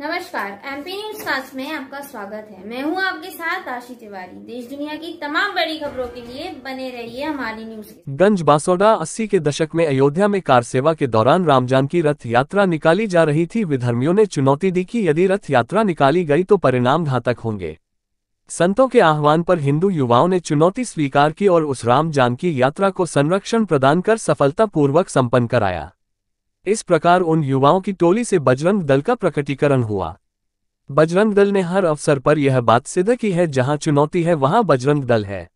नमस्कार MP news cast में आपका स्वागत है मैं हूं आपके साथ आशी तिवारी देश दुनिया की तमाम बड़ी खबरों के लिए बने रहिए हमारी न्यूज गंज बासोडा अस्सी के दशक में अयोध्या में कार सेवा के दौरान रामजान की रथ यात्रा निकाली जा रही थी विधर्मियों ने चुनौती दी कि यदि रथ यात्रा निकाली गयी तो परिणाम घातक होंगे संतों के आह्वान पर हिंदू युवाओं ने चुनौती स्वीकार की और उस राम जानकी यात्रा को संरक्षण प्रदान कर सफलतापूर्वक संपन्न कराया इस प्रकार उन युवाओं की टोली से बजरंग दल का प्रकटीकरण हुआ बजरंग दल ने हर अवसर पर यह बात सिद्ध की है जहां चुनौती है वहां बजरंग दल है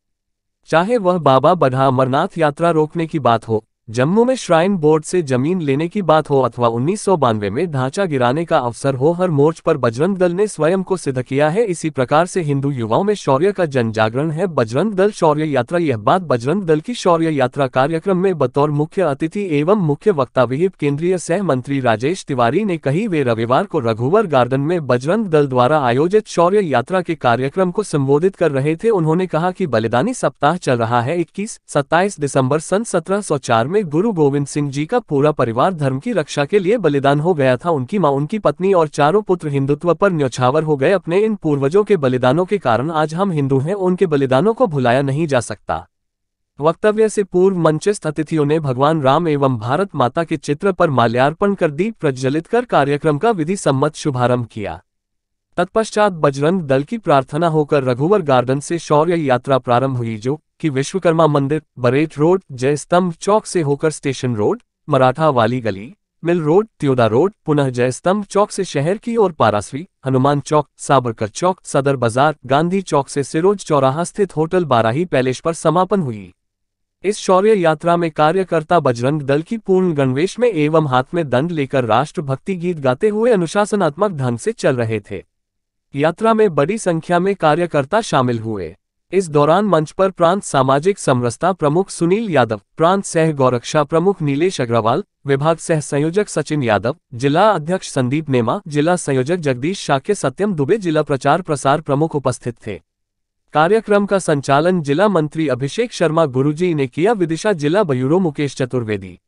चाहे वह बाबा बधा अमरनाथ यात्रा रोकने की बात हो जम्मू में श्राइन बोर्ड से जमीन लेने की बात हो अथवा उन्नीस में ढांचा गिराने का अवसर हो हर मोर्च पर बजरंग दल ने स्वयं को सिद्ध किया है इसी प्रकार से हिंदू युवाओं में शौर्य का जन जागरण है बजरंग दल शौर्य यात्रा यह बात बजरंग दल की शौर्य यात्रा कार्यक्रम में बतौर मुख्य अतिथि एवं मुख्य वक्ता विहिप केंद्रीय सह मंत्री राजेश तिवारी ने कही वे रविवार को रघुवर गार्डन में बजरंग दल द्वारा आयोजित शौर्य यात्रा के कार्यक्रम को संबोधित कर रहे थे उन्होंने कहा कि बलिदानी सप्ताह चल रहा है इक्कीस सत्ताईस दिसम्बर सन सत्रह में में गुरु गोविंद सिंह जी का पूरा परिवार धर्म की रक्षा के लिए बलिदान हो गया था उनकी मां उनकी पत्नी और चारों पुत्र हिंदुत्व पर न्योछावर हो गए अपने इन पूर्वजों के बलिदानों के कारण आज हम हिंदू हैं उनके बलिदानों को भुलाया नहीं जा सकता वक्तव्य से पूर्व मंचस्थ अतिथियों ने भगवान राम एवं भारत माता के चित्र पर माल्यार्पण कर दीप प्रज्वलित कर कार्यक्रम का विधि सम्मत शुभारंभ किया तत्पश्चात बजरंग दल की प्रार्थना होकर रघुवर गार्डन से शौर्य यात्रा प्रारंभ हुई जो कि विश्वकर्मा मंदिर बरेट रोड जय स्तंभ चौक से होकर स्टेशन रोड मराठा वाली गली मिल रोड त्योदा रोड पुनः जय स्तंभ चौक से शहर की ओर पारासवी हनुमान चौक साबरकर चौक सदर बाजार गांधी चौक से सिरोज चौराहा स्थित होटल बाराही पैलेस पर समापन हुई इस शौर्य यात्रा में कार्यकर्ता बजरंग दल की पूर्ण गणवेश में एवं हाथ में दंड लेकर राष्ट्र भक्ति गीत गाते हुए अनुशासनात्मक ढंग से चल रहे थे यात्रा में बड़ी संख्या में कार्यकर्ता शामिल हुए इस दौरान मंच पर प्रांत सामाजिक समरसता प्रमुख सुनील यादव प्रांत सह गौरक्षा प्रमुख नीलेश अग्रवाल विभाग सह संयोजक सचिन यादव जिला अध्यक्ष संदीप नेमा जिला संयोजक जगदीश शाके सत्यम दुबे जिला प्रचार प्रसार प्रमुख उपस्थित थे कार्यक्रम का संचालन जिला मंत्री अभिषेक शर्मा गुरुजी ने किया विदिशा जिला ब्यूरो मुकेश चतुर्वेदी